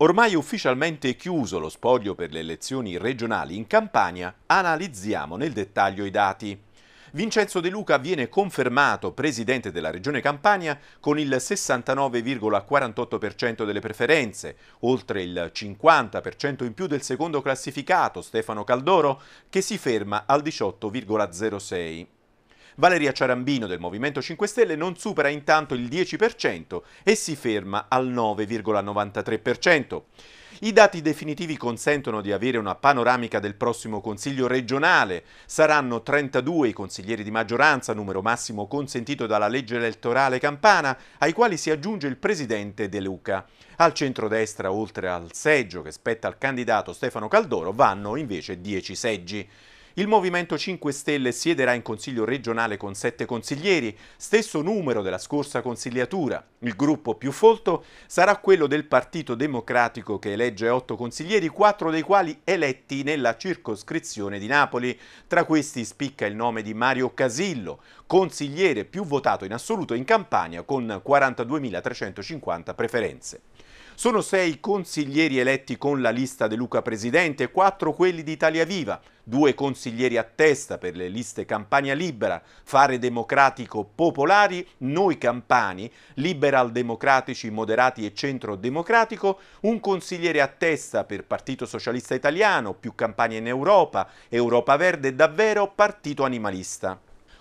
Ormai ufficialmente chiuso lo spoglio per le elezioni regionali in Campania, analizziamo nel dettaglio i dati. Vincenzo De Luca viene confermato presidente della Regione Campania con il 69,48% delle preferenze, oltre il 50% in più del secondo classificato Stefano Caldoro, che si ferma al 18,06%. Valeria Ciarambino del Movimento 5 Stelle non supera intanto il 10% e si ferma al 9,93%. I dati definitivi consentono di avere una panoramica del prossimo Consiglio regionale. Saranno 32 i consiglieri di maggioranza, numero massimo consentito dalla legge elettorale campana, ai quali si aggiunge il presidente De Luca. Al centrodestra, oltre al seggio che spetta al candidato Stefano Caldoro, vanno invece 10 seggi. Il Movimento 5 Stelle siederà in Consiglio regionale con sette consiglieri, stesso numero della scorsa consigliatura. Il gruppo più folto sarà quello del Partito Democratico che elegge otto consiglieri, quattro dei quali eletti nella circoscrizione di Napoli. Tra questi spicca il nome di Mario Casillo, consigliere più votato in assoluto in Campania con 42.350 preferenze. Sono sei consiglieri eletti con la lista De Luca Presidente, quattro quelli di Italia Viva, due consiglieri a testa per le liste Campania Libera, Fare Democratico Popolari, Noi Campani, Liberal Democratici Moderati e Centro Democratico, un consigliere a testa per Partito Socialista Italiano, più Campania in Europa, Europa Verde e davvero Partito Animalista.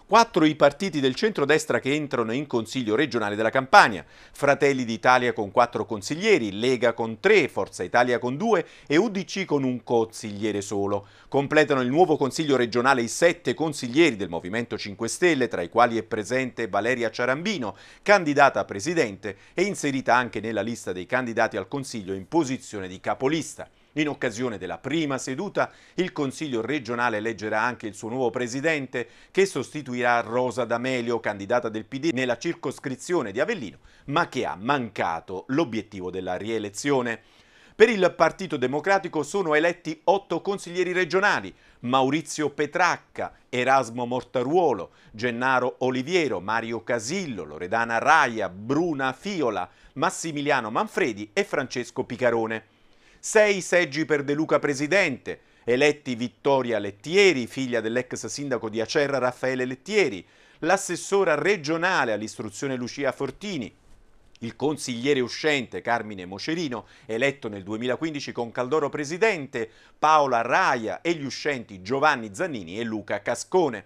Quattro i partiti del centrodestra che entrano in Consiglio regionale della Campania. Fratelli d'Italia con quattro consiglieri, Lega con tre, Forza Italia con due e UDC con un consigliere solo. Completano il nuovo Consiglio regionale i sette consiglieri del Movimento 5 Stelle, tra i quali è presente Valeria Ciarambino, candidata a presidente e inserita anche nella lista dei candidati al Consiglio in posizione di capolista. In occasione della prima seduta, il Consiglio regionale eleggerà anche il suo nuovo presidente, che sostituirà Rosa D'Amelio, candidata del PD nella circoscrizione di Avellino, ma che ha mancato l'obiettivo della rielezione. Per il Partito Democratico sono eletti otto consiglieri regionali, Maurizio Petracca, Erasmo Mortaruolo, Gennaro Oliviero, Mario Casillo, Loredana Raia, Bruna Fiola, Massimiliano Manfredi e Francesco Picarone sei seggi per De Luca presidente, eletti Vittoria Lettieri, figlia dell'ex sindaco di Acerra Raffaele Lettieri, l'assessora regionale all'istruzione Lucia Fortini, il consigliere uscente Carmine Mocerino, eletto nel 2015 con Caldoro presidente, Paola Raia e gli uscenti Giovanni Zannini e Luca Cascone.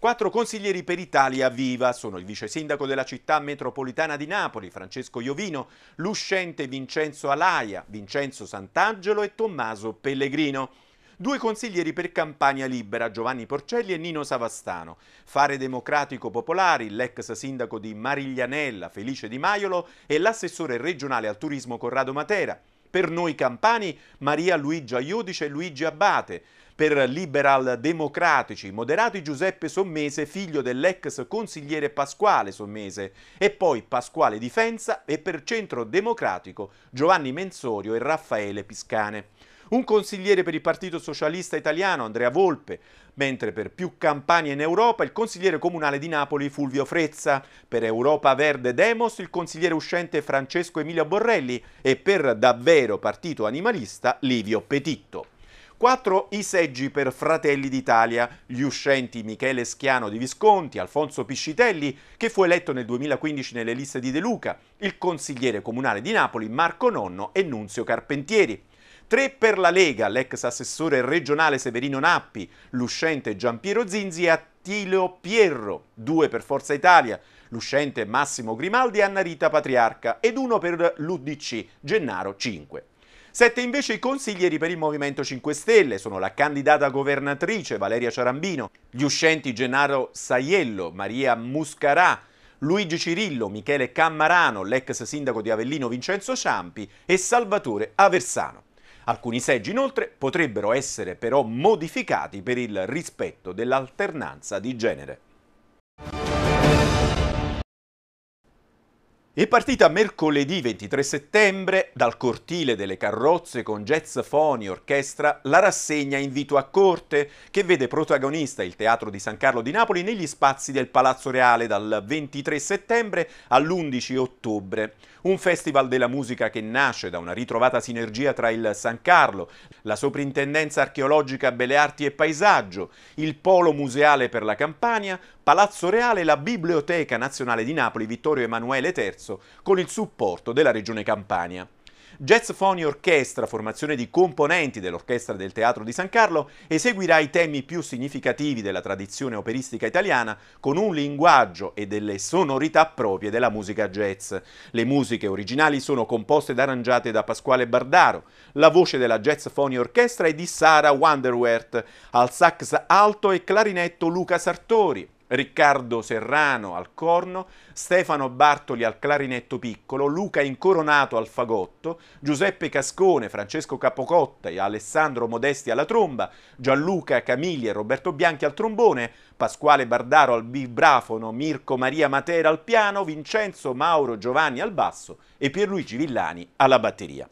Quattro consiglieri per Italia Viva sono il vice sindaco della città metropolitana di Napoli, Francesco Iovino, l'uscente Vincenzo Alaia, Vincenzo Sant'Angelo e Tommaso Pellegrino. Due consiglieri per Campania Libera, Giovanni Porcelli e Nino Savastano. Fare Democratico Popolari, l'ex sindaco di Mariglianella, Felice Di Maiolo e l'assessore regionale al turismo Corrado Matera. Per noi campani Maria Luigia Iodice e Luigi Abbate, per liberal democratici, moderati Giuseppe Sommese, figlio dell'ex consigliere Pasquale Sommese, e poi Pasquale Difensa e per centro democratico Giovanni Mensorio e Raffaele Piscane. Un consigliere per il Partito Socialista Italiano, Andrea Volpe, mentre per più campagne in Europa il consigliere comunale di Napoli Fulvio Frezza, per Europa Verde Demos il consigliere uscente Francesco Emilio Borrelli e per davvero partito animalista Livio Petitto. Quattro i seggi per Fratelli d'Italia, gli uscenti Michele Schiano di Visconti, Alfonso Piscitelli, che fu eletto nel 2015 nelle liste di De Luca, il consigliere comunale di Napoli Marco Nonno e Nunzio Carpentieri. 3 per la Lega, l'ex assessore regionale Severino Nappi, l'uscente Giampiero Zinzi e Attilio Pierro, 2 per Forza Italia, l'uscente Massimo Grimaldi e Annarita Patriarca ed uno per l'UDC Gennaro 5. Sette invece i consiglieri per il Movimento 5 Stelle, sono la candidata governatrice Valeria Ciarambino, gli uscenti Gennaro Saiello, Maria Muscarà, Luigi Cirillo, Michele Cammarano, l'ex sindaco di Avellino Vincenzo Ciampi e Salvatore Aversano. Alcuni seggi inoltre potrebbero essere però modificati per il rispetto dell'alternanza di genere. È partita mercoledì 23 settembre dal cortile delle carrozze con jazz foni orchestra la rassegna Invito a corte che vede protagonista il Teatro di San Carlo di Napoli negli spazi del Palazzo Reale dal 23 settembre all'11 ottobre. Un festival della musica che nasce da una ritrovata sinergia tra il San Carlo, la Soprintendenza archeologica Belle Arti e Paesaggio, il Polo Museale per la Campania, Palazzo Reale e la Biblioteca Nazionale di Napoli Vittorio Emanuele III con il supporto della Regione Campania. Jazz Phony Orchestra, formazione di componenti dell'orchestra del Teatro di San Carlo, eseguirà i temi più significativi della tradizione operistica italiana con un linguaggio e delle sonorità proprie della musica jazz. Le musiche originali sono composte ed arrangiate da Pasquale Bardaro, la voce della Jazz Phony Orchestra è di Sara Wanderwert, al sax alto e clarinetto Luca Sartori. Riccardo Serrano al corno, Stefano Bartoli al clarinetto piccolo, Luca Incoronato al fagotto, Giuseppe Cascone, Francesco Capocotta e Alessandro Modesti alla tromba, Gianluca Camiglia e Roberto Bianchi al trombone, Pasquale Bardaro al vibrafono, Mirko Maria Matera al piano, Vincenzo Mauro Giovanni al basso e Pierluigi Villani alla batteria.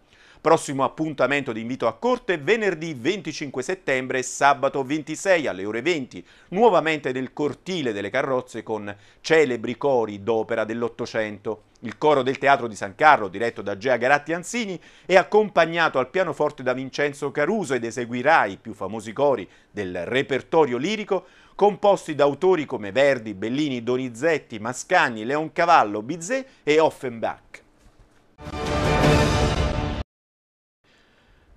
Prossimo appuntamento di invito a corte venerdì 25 settembre sabato 26 alle ore 20, nuovamente nel cortile delle carrozze con celebri cori d'opera dell'Ottocento. Il coro del Teatro di San Carlo, diretto da Gea Garatti Anzini, è accompagnato al pianoforte da Vincenzo Caruso ed eseguirà i più famosi cori del repertorio lirico, composti da autori come Verdi, Bellini, Donizetti, Mascagni, Leoncavallo, Bizet e Offenbach.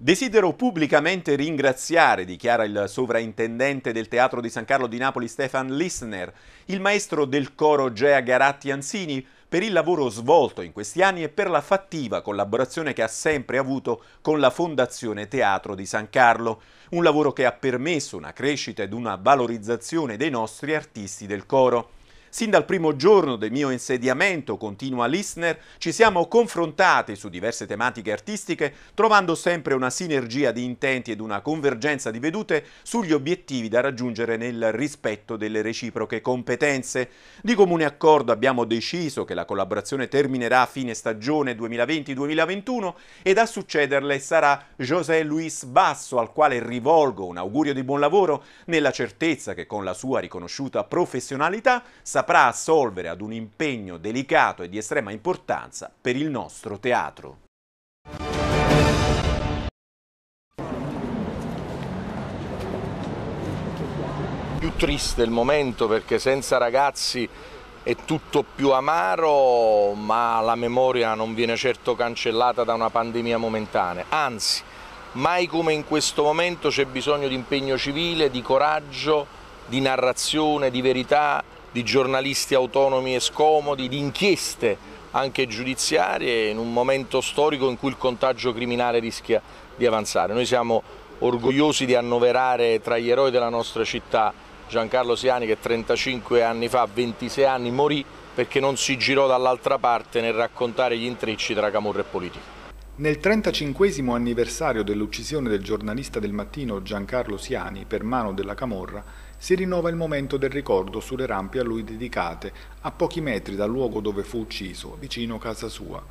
Desidero pubblicamente ringraziare, dichiara il sovrintendente del Teatro di San Carlo di Napoli Stefan Listner, il maestro del coro Gea Garatti Anzini, per il lavoro svolto in questi anni e per la fattiva collaborazione che ha sempre avuto con la Fondazione Teatro di San Carlo, un lavoro che ha permesso una crescita ed una valorizzazione dei nostri artisti del coro. Sin dal primo giorno del mio insediamento, continua Listner, ci siamo confrontati su diverse tematiche artistiche, trovando sempre una sinergia di intenti ed una convergenza di vedute sugli obiettivi da raggiungere nel rispetto delle reciproche competenze. Di comune accordo abbiamo deciso che la collaborazione terminerà a fine stagione 2020-2021 ed a succederle sarà José Luis Basso, al quale rivolgo un augurio di buon lavoro nella certezza che con la sua riconosciuta professionalità sarà saprà assolvere ad un impegno delicato e di estrema importanza per il nostro teatro. Più triste il momento perché senza ragazzi è tutto più amaro, ma la memoria non viene certo cancellata da una pandemia momentanea, anzi mai come in questo momento c'è bisogno di impegno civile, di coraggio, di narrazione, di verità di giornalisti autonomi e scomodi, di inchieste anche giudiziarie in un momento storico in cui il contagio criminale rischia di avanzare. Noi siamo orgogliosi di annoverare tra gli eroi della nostra città Giancarlo Siani che 35 anni fa, 26 anni, morì perché non si girò dall'altra parte nel raccontare gli intrecci tra Camorra e politica. Nel 35 anniversario dell'uccisione del giornalista del mattino Giancarlo Siani per mano della Camorra, si rinnova il momento del ricordo sulle rampe a lui dedicate, a pochi metri dal luogo dove fu ucciso, vicino casa sua.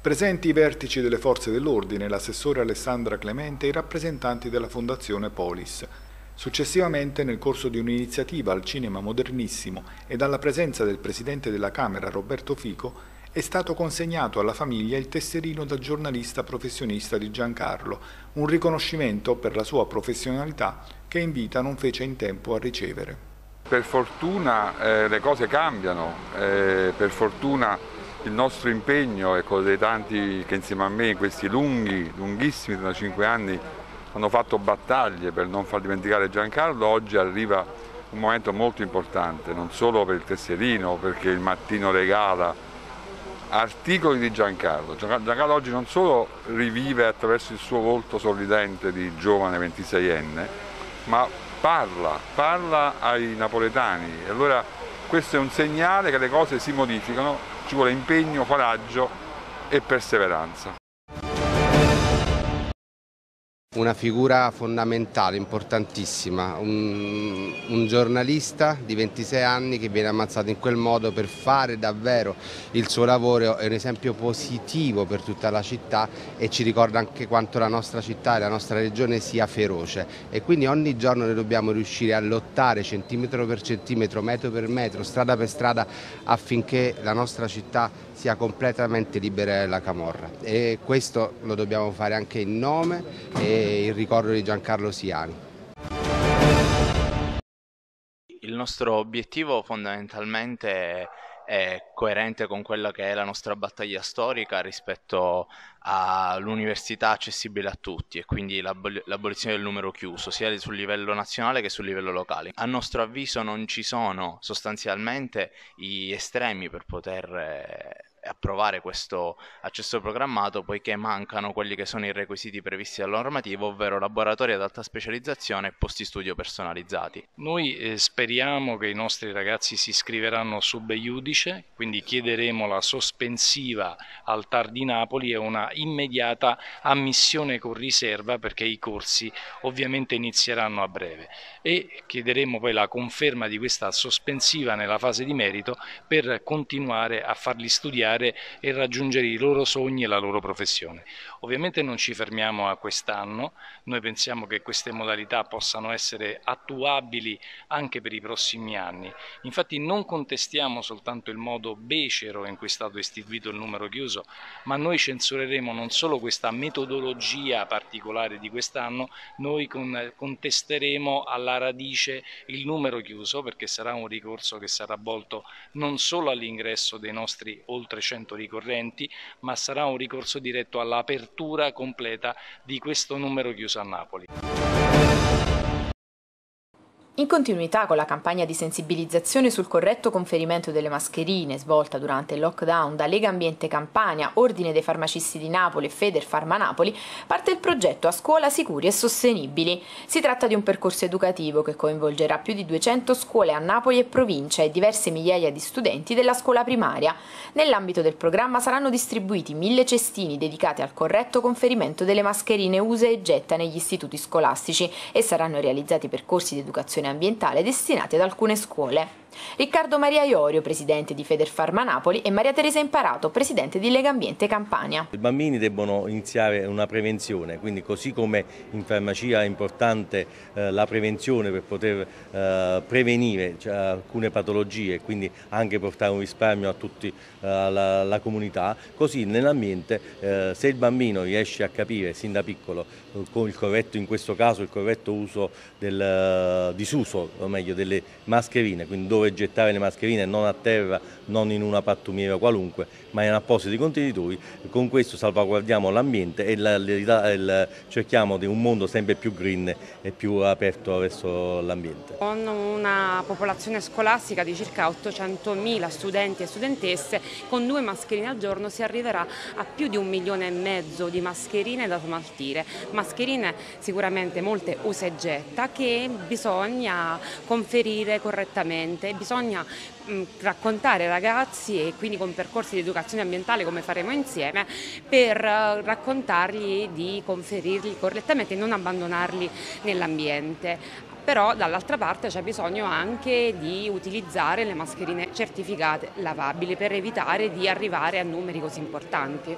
Presenti i vertici delle forze dell'ordine, l'assessore Alessandra Clemente e i rappresentanti della Fondazione Polis. Successivamente, nel corso di un'iniziativa al cinema modernissimo e dalla presenza del presidente della Camera Roberto Fico, è stato consegnato alla famiglia il tesserino da giornalista professionista di Giancarlo, un riconoscimento per la sua professionalità che in vita non fece in tempo a ricevere. Per fortuna eh, le cose cambiano, eh, per fortuna il nostro impegno e quello dei tanti che insieme a me in questi lunghi, lunghissimi 35 anni hanno fatto battaglie per non far dimenticare Giancarlo, oggi arriva un momento molto importante, non solo per il tesserino, perché il mattino regala articoli di Giancarlo. Giancarlo oggi non solo rivive attraverso il suo volto sorridente di giovane 26enne, ma parla, parla ai napoletani e allora questo è un segnale che le cose si modificano, ci vuole impegno, coraggio e perseveranza. Una figura fondamentale, importantissima, un, un, giornalista di 26 anni che viene ammazzato in quel modo per fare davvero il suo lavoro, è un esempio positivo per tutta la città e ci ricorda anche quanto la nostra città e la nostra regione sia feroce e quindi ogni giorno noi dobbiamo riuscire a lottare centimetro per centimetro, metro per metro, strada per strada affinché la nostra città sia completamente libera la Camorra e questo lo dobbiamo fare anche in nome e in ricordo di Giancarlo Siani. Il nostro obiettivo fondamentalmente è coerente con quella che è la nostra battaglia storica rispetto all'università accessibile a tutti e quindi l'abolizione del numero chiuso sia sul livello nazionale che sul livello locale. A nostro avviso non ci sono sostanzialmente gli estremi per poter eh, approvare questo accesso programmato poiché mancano quelli che sono i requisiti previsti dalla normativa, ovvero laboratori ad alta specializzazione e posti studio personalizzati. Noi eh, speriamo che i nostri ragazzi si iscriveranno sub iudice, quindi chiederemo la sospensiva al TAR di Napoli e una immediata ammissione con riserva perché i corsi ovviamente inizieranno a breve e chiederemo poi la conferma di questa sospensiva nella fase di merito per continuare a farli studiare studiare e raggiungere i loro sogni e la loro professione. Ovviamente non ci fermiamo a quest'anno, noi pensiamo che queste modalità possano essere attuabili anche per i prossimi anni. Infatti non contestiamo soltanto il modo becero in cui è stato istituito il numero chiuso, ma noi censureremo non solo questa metodologia particolare di quest'anno, noi contesteremo alla radice il numero chiuso perché sarà un ricorso che sarà volto non solo all'ingresso dei nostri oltre 100 ricorrenti, ma sarà un ricorso diretto all'apertura copertura completa di questo numero chiuso a Napoli. In continuità con la campagna di sensibilizzazione sul corretto conferimento delle mascherine svolta durante il lockdown da Lega Ambiente Campania, Ordine dei Farmacisti di Napoli e Feder Pharma Napoli, parte il progetto A Scuola Sicuri e Sostenibili. Si tratta di un percorso educativo che coinvolgerà più di 200 scuole a Napoli e provincia e diverse migliaia di studenti della scuola primaria. Nell'ambito del programma saranno distribuiti mille cestini dedicati al corretto conferimento delle mascherine usa e getta negli istituti scolastici e saranno realizzati percorsi di educazione ambientale destinati ad alcune scuole. Riccardo Maria Iorio, presidente di Federfarma Napoli e Maria Teresa Imparato, presidente di Lega Ambiente Campania. I bambini debbono iniziare una prevenzione, quindi così come in farmacia è importante eh, la prevenzione per poter eh, prevenire cioè, alcune patologie, e quindi anche portare un risparmio a tutta eh, la, la, comunità, così nell'ambiente eh, se il bambino riesce a capire sin da piccolo eh, con il corretto, in questo caso il corretto uso del eh, disuso, o meglio delle mascherine, quindi dove oppure gettare le mascherine non a terra, non in una pattumiera qualunque ma in appositi contenitori, con questo salvaguardiamo l'ambiente e la, la, la, cerchiamo di un mondo sempre più green e più aperto verso l'ambiente. Con una popolazione scolastica di circa 800.000 studenti e studentesse, con due mascherine al giorno si arriverà a più di un milione e mezzo di mascherine da smaltire, mascherine sicuramente molte usa e getta che bisogna conferire correttamente, bisogna raccontare ai ragazzi e quindi con percorsi di educazione educazione ambientale come faremo insieme per eh, raccontargli di conferirli correttamente e non abbandonarli nell'ambiente però dall'altra parte c'è bisogno anche di utilizzare le mascherine certificate lavabili per evitare di arrivare a numeri così importanti.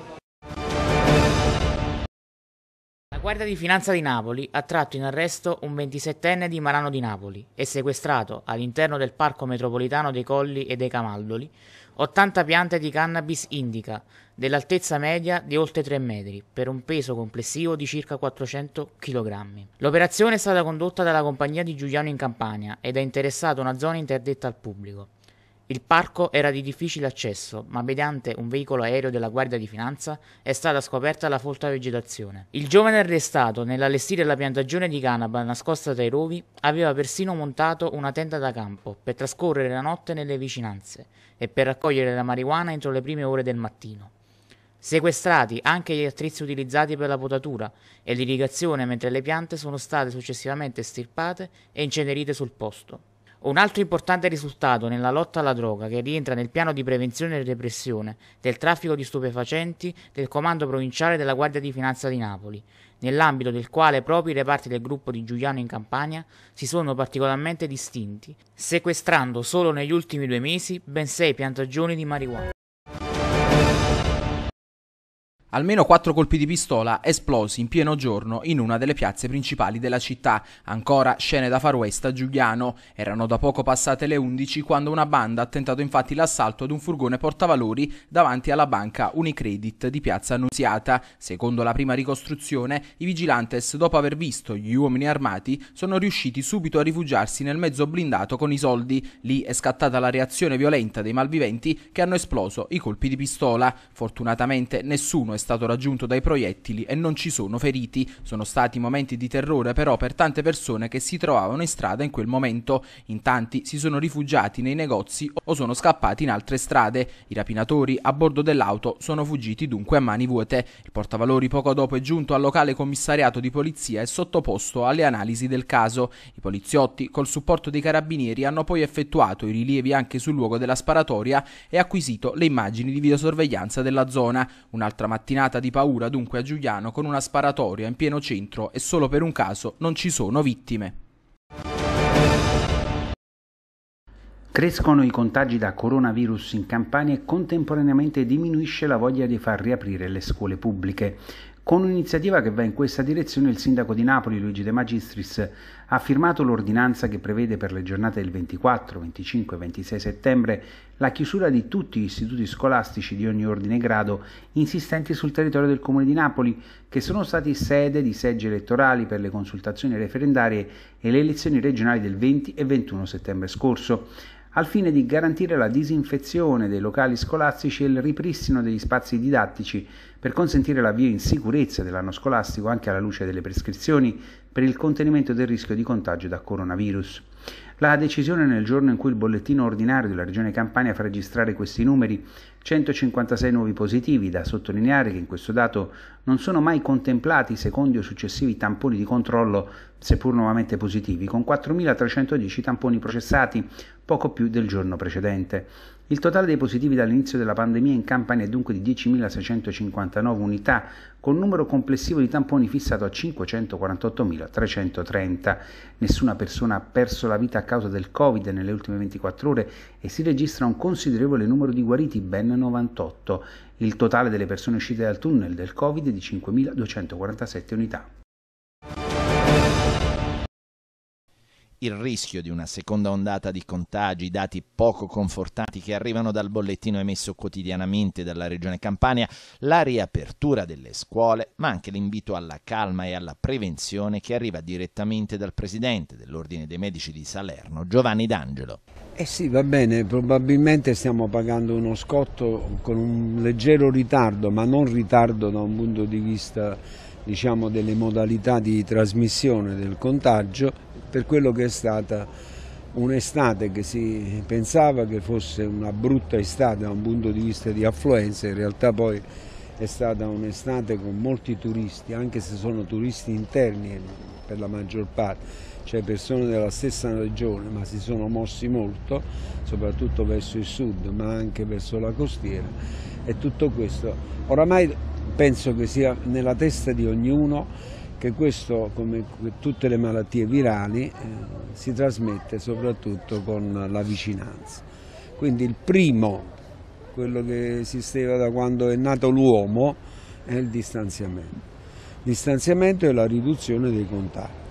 La Guardia di Finanza di Napoli ha tratto in arresto un 27enne di Marano di Napoli e sequestrato all'interno del Parco Metropolitano dei Colli e dei Camaldoli 80 piante di cannabis indica, dell'altezza media di oltre 3 metri, per un peso complessivo di circa 400 kg. L'operazione è stata condotta dalla compagnia di Giuliano in Campania ed ha interessato una zona interdetta al pubblico. Il parco era di difficile accesso, ma mediante un veicolo aereo della Guardia di Finanza è stata scoperta la folta vegetazione. Il giovane arrestato, nell'allestire la piantagione di canaba nascosta dai rovi, aveva persino montato una tenda da campo per trascorrere la notte nelle vicinanze e per raccogliere la marijuana entro le prime ore del mattino. Sequestrati anche gli attrezzi utilizzati per la potatura e l'irrigazione mentre le piante sono state successivamente estirpate e incenerite sul posto. Un altro importante risultato nella lotta alla droga che rientra nel piano di prevenzione e repressione del traffico di stupefacenti del Comando Provinciale della Guardia di Finanza di Napoli, nell'ambito del quale proprio i reparti del gruppo di Giuliano in Campania si sono particolarmente distinti, sequestrando solo negli ultimi due mesi ben sei piantagioni di marijuana. Almeno quattro colpi di pistola esplosi in pieno giorno in una delle piazze principali della città. Ancora scene da far west a Giuliano. Erano da poco passate le 11 quando una banda ha tentato infatti l'assalto ad un furgone portavalori davanti alla banca Unicredit di Piazza Annunziata. Secondo la prima ricostruzione, i vigilantes, dopo aver visto gli uomini armati, sono riusciti subito a rifugiarsi nel mezzo blindato con i soldi. Lì è scattata la reazione violenta dei malviventi che hanno esploso i colpi di pistola. Fortunatamente nessuno è stato raggiunto dai proiettili e non ci sono feriti. Sono stati momenti di terrore però per tante persone che si trovavano in strada in quel momento. In tanti si sono rifugiati nei negozi o sono scappati in altre strade. I rapinatori a bordo dell'auto sono fuggiti dunque a mani vuote. Il portavalori poco dopo è giunto al locale commissariato di polizia e sottoposto alle analisi del caso. I poliziotti col supporto dei carabinieri hanno poi effettuato i rilievi anche sul luogo della sparatoria e acquisito le immagini di videosorveglianza della zona. Un'altra mattina mattinata di paura dunque a Giuliano con una sparatoria in pieno centro e solo per un caso non ci sono vittime. Crescono i contagi da coronavirus in Campania e contemporaneamente diminuisce la voglia di far riaprire le scuole pubbliche. Con un'iniziativa che va in questa direzione il sindaco di Napoli Luigi De Magistris ha firmato l'ordinanza che prevede per le giornate del 24, 25 e 26 settembre la chiusura di tutti gli istituti scolastici di ogni ordine e grado insistenti sul territorio del Comune di Napoli, che sono stati sede di seggi elettorali per le consultazioni referendarie e le elezioni regionali del 20 e 21 settembre scorso al fine di garantire la disinfezione dei locali scolastici e il ripristino degli spazi didattici per consentire l'avvio in sicurezza dell'anno scolastico anche alla luce delle prescrizioni per il contenimento del rischio di contagio da coronavirus. La decisione nel giorno in cui il bollettino ordinario della Regione Campania fa registrare questi numeri, 156 nuovi positivi, da sottolineare che in questo dato non sono mai contemplati secondi o successivi tamponi di controllo, seppur nuovamente positivi, con 4.310 tamponi processati, poco più del giorno precedente. Il totale dei positivi dall'inizio della pandemia in Campania è dunque di 10.659 unità, con numero complessivo di tamponi fissato a 548.330. Nessuna persona ha perso la vita a causa del Covid nelle ultime 24 ore e si registra un considerevole numero di guariti, ben 98. Il totale delle persone uscite dal tunnel del Covid è di 5.247 unità. il rischio di una seconda ondata di contagi, dati poco confortanti che arrivano dal bollettino emesso quotidianamente dalla Regione Campania, la riapertura delle scuole, ma anche l'invito alla calma e alla prevenzione che arriva direttamente dal presidente dell'Ordine dei Medici di Salerno, Giovanni D'Angelo. Eh sì, va bene, probabilmente stiamo pagando uno scotto con un leggero ritardo, ma non ritardo da un punto di vista diciamo, delle modalità di trasmissione del contagio per quello che è stata un'estate che si pensava che fosse una brutta estate da un punto di vista di affluenza, in realtà poi è stata un'estate con molti turisti, anche se sono turisti interni eh, per la maggior parte, cioè persone della stessa regione, ma si sono mossi molto, soprattutto verso il sud, ma anche verso la costiera e tutto questo oramai penso che sia nella testa di ognuno che questo, come tutte le malattie virali, eh, si trasmette soprattutto con la vicinanza. Quindi il primo, quello che esisteva da quando è nato l'uomo, è il distanziamento. Il distanziamento è la riduzione dei contatti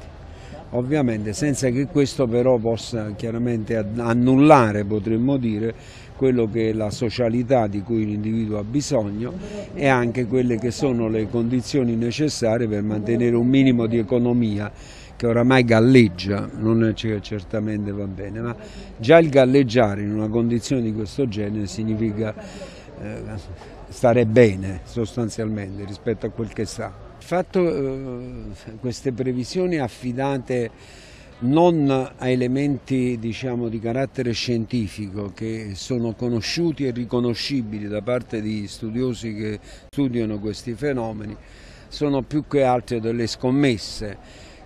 ovviamente senza che questo però possa chiaramente annullare, potremmo dire, quello che è la socialità di cui l'individuo ha bisogno e anche quelle che sono le condizioni necessarie per mantenere un minimo di economia che oramai galleggia, non è certamente va bene, ma già il galleggiare in una condizione di questo genere significa eh, stare bene sostanzialmente rispetto a quel che sa. Fatto eh, queste previsioni affidate non a elementi diciamo, di carattere scientifico che sono conosciuti e riconoscibili da parte di studiosi che studiano questi fenomeni, sono più che altro delle scommesse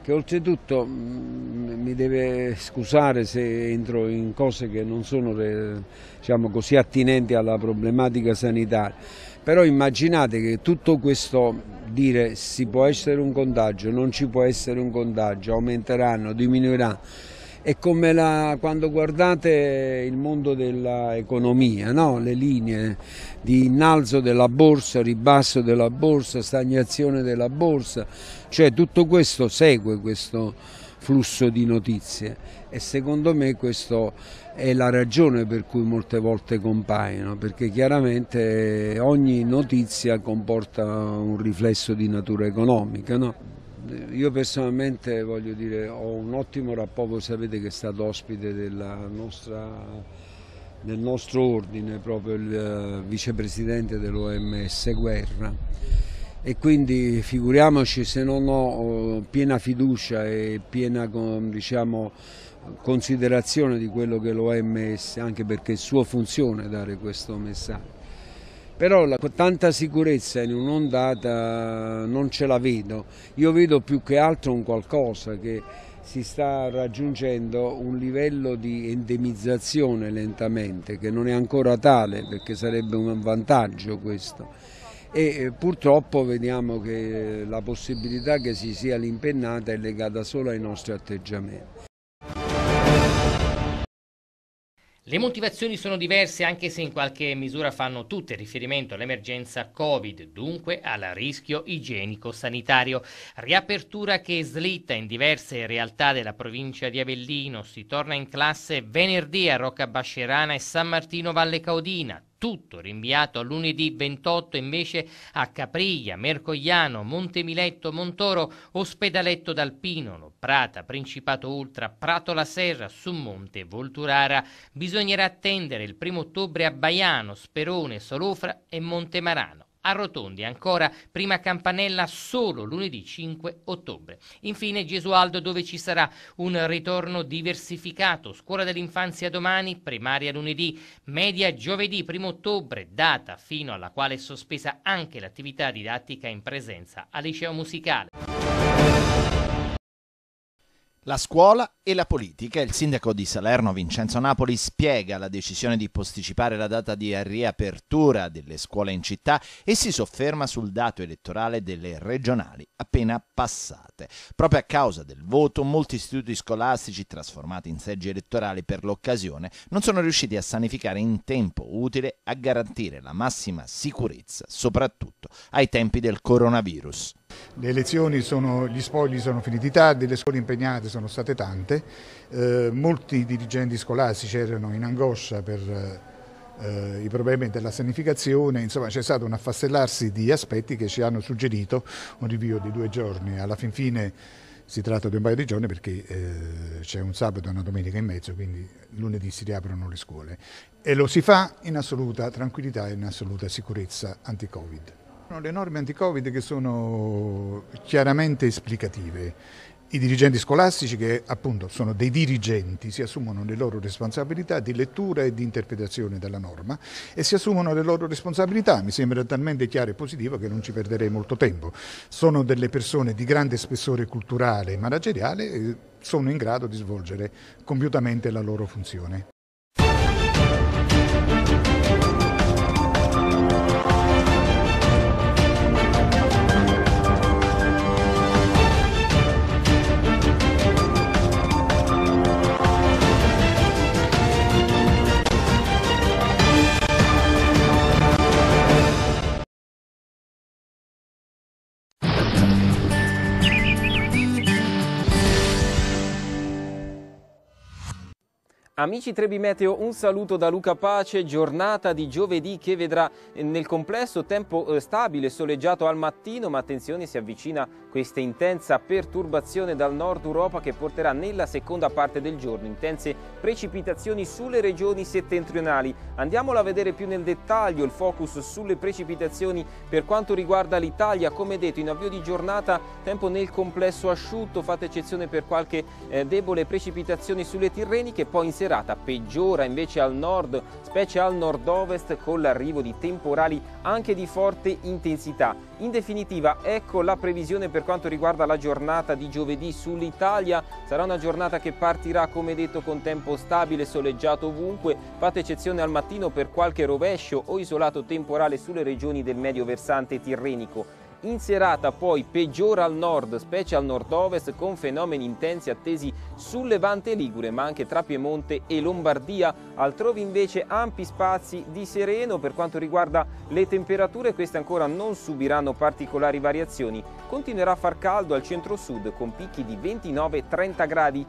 che oltretutto mm, mi deve scusare se entro in cose che non sono eh, diciamo, così attinenti alla problematica sanitaria, però immaginate che tutto questo dire si può essere un contagio, non ci può essere un contagio, aumenteranno, diminuiranno, è come la, quando guardate il mondo dell'economia, no? le linee di innalzo della borsa, ribasso della borsa, stagnazione della borsa, cioè tutto questo segue questo flusso di notizie e secondo me questa è la ragione per cui molte volte compaiono, perché chiaramente ogni notizia comporta un riflesso di natura economica. No? Io personalmente voglio dire, ho un ottimo rapporto, sapete che è stato ospite nostra, del nostro ordine, proprio il eh, vicepresidente dell'OMS Guerra e quindi figuriamoci se non ho piena fiducia e piena diciamo, considerazione di quello che l'OMS, anche perché è sua funzione dare questo messaggio però la, tanta sicurezza in un'ondata non ce la vedo, io vedo più che altro un qualcosa che si sta raggiungendo un livello di endemizzazione lentamente che non è ancora tale perché sarebbe un vantaggio questo e eh, purtroppo vediamo che la possibilità che si sia l'impennata è legata solo ai nostri atteggiamenti. Le motivazioni sono diverse anche se in qualche misura fanno tutte riferimento all'emergenza Covid, dunque al rischio igienico-sanitario. Riapertura che slitta in diverse realtà della provincia di Avellino. Si torna in classe venerdì a Rocca Bascerana e San Martino Valle Caudina tutto rinviato a lunedì 28 invece a Capriglia, Mercogliano, Montemiletto, Montoro, Ospedaletto d'Alpino, Prata, Principato Ultra, Prato la Serra, Summonte, Volturara. Bisognerà attendere il primo ottobre a Baiano, Sperone, Solofra e Montemarano arrotondi ancora prima campanella solo lunedì 5 ottobre. Infine Gesualdo dove ci sarà un ritorno diversificato, scuola dell'infanzia domani, primaria lunedì, media giovedì 1 ottobre, data fino alla quale è sospesa anche l'attività didattica in presenza al liceo musicale. La scuola e la politica. Il sindaco di Salerno Vincenzo Napoli spiega la decisione di posticipare la data di riapertura delle scuole in città e si sofferma sul dato elettorale delle regionali appena passate. Proprio a causa del voto molti istituti scolastici trasformati in seggi elettorali per l'occasione non sono riusciti a sanificare in tempo utile a garantire la massima sicurezza, soprattutto ai tempi del coronavirus. Le elezioni sono, gli spogli sono finiti tardi, le scuole impegnate sono state tante, eh, molti dirigenti scolastici erano in angoscia per eh, i problemi della sanificazione, insomma c'è stato un affastellarsi di aspetti che ci hanno suggerito un rinvio di due giorni. Alla fin fine si tratta di un paio di giorni perché eh, c'è un sabato e una domenica in mezzo, quindi lunedì si riaprono le scuole e lo si fa in assoluta tranquillità e in assoluta sicurezza anti-Covid sono le norme anti-Covid che sono chiaramente esplicative. I dirigenti scolastici, che appunto sono dei dirigenti, si assumono le loro responsabilità di lettura e di interpretazione della norma e si assumono le loro responsabilità. Mi sembra talmente chiaro e positivo che non ci perderei molto tempo. Sono delle persone di grande spessore culturale e manageriale e sono in grado di svolgere compiutamente la loro funzione. Amici Trebi Meteo, un saluto da Luca Pace, giornata di giovedì che vedrà nel complesso tempo eh, stabile, soleggiato al mattino, ma attenzione si avvicina questa intensa perturbazione dal nord Europa che porterà nella seconda parte del giorno intense precipitazioni sulle regioni settentrionali. Andiamola a vedere più nel dettaglio il focus sulle precipitazioni per quanto riguarda l'Italia, come detto in avvio di giornata tempo nel complesso asciutto, fate eccezione per qualche eh, debole precipitazione sulle Tirreni che poi in sera serata peggiora invece al nord, specie al nord-ovest con l'arrivo di temporali anche di forte intensità. In definitiva, ecco la previsione per quanto riguarda la giornata di giovedì sull'Italia. Sarà una giornata che partirà, come detto, con tempo stabile, soleggiato ovunque, fate eccezione al mattino per qualche rovescio o isolato temporale sulle regioni del medio versante tirrenico. In serata poi peggiora al nord, specie al nord-ovest, con fenomeni intensi attesi sul Levante Ligure, ma anche tra Piemonte e Lombardia. Altrove invece ampi spazi di sereno. Per quanto riguarda le temperature, queste ancora non subiranno particolari variazioni. Continuerà a far caldo al centro-sud con picchi di 29-30 gradi.